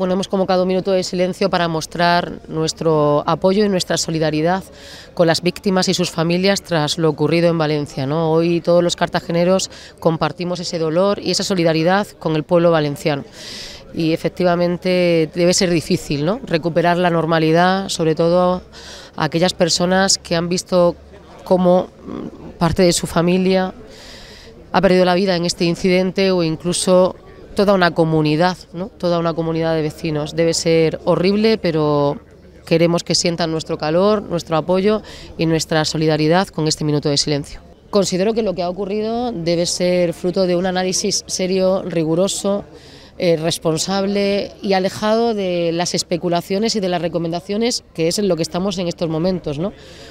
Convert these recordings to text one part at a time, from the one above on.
Bueno, hemos convocado un minuto de silencio para mostrar nuestro apoyo y nuestra solidaridad con las víctimas y sus familias tras lo ocurrido en Valencia. Hoy todos los cartageneros compartimos ese dolor y esa solidaridad con el pueblo valenciano y efectivamente debe ser difícil ¿no? recuperar la normalidad, sobre todo aquellas personas que han visto cómo mm, parte de su familia ha perdido la vida en este incidente o incluso toda una comunidad, ¿no? toda una comunidad de vecinos. Debe ser horrible, pero queremos que sientan nuestro calor, nuestro apoyo y nuestra solidaridad con este minuto de silencio. Considero que lo que ha ocurrido debe ser fruto de un análisis serio, riguroso, eh, responsable y alejado de las especulaciones y de las recomendaciones, que es en lo que estamos en estos momentos.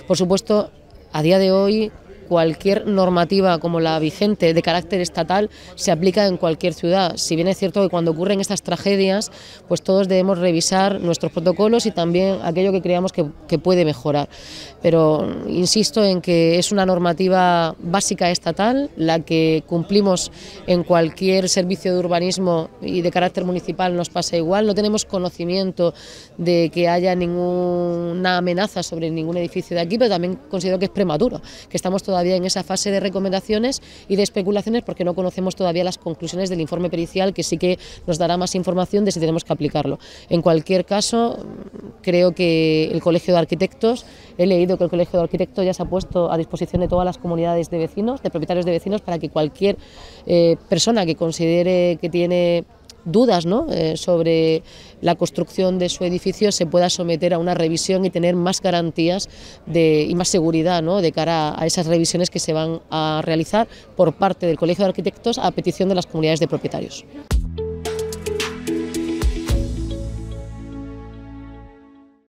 Por supuesto, a día de hoy cualquier normativa como la vigente de carácter estatal se aplica en cualquier ciudad. Si bien es cierto que cuando ocurren estas tragedias, pues todos debemos revisar nuestros protocolos y también aquello que creamos que, puede mejorar. Pero insisto en que es una normativa básica estatal, la que cumplimos en cualquier servicio de urbanismo y de carácter municipal nos pasa igual. No tenemos conocimiento de que haya ninguna amenaza sobre ningún edificio de aquí, pero también considero que es prematuro, que estamos todavía todavía en esa fase de recomendaciones y de especulaciones porque no conocemos todavía las conclusiones del informe pericial que sí que nos dará más información de si tenemos que aplicarlo. En cualquier caso, creo que el Colegio de Arquitectos, he leído que el Colegio de Arquitectos ya se ha puesto a disposición de todas las comunidades de vecinos, de propietarios de vecinos, para que cualquier eh, persona que considere que tiene dudas ¿no? Eh, sobre la construcción de su edificio se pueda someter a una revisión y tener más garantías de, y más seguridad ¿no? de cara a esas revisiones que se van a realizar por parte del Colegio de Arquitectos a petición de las comunidades de propietarios.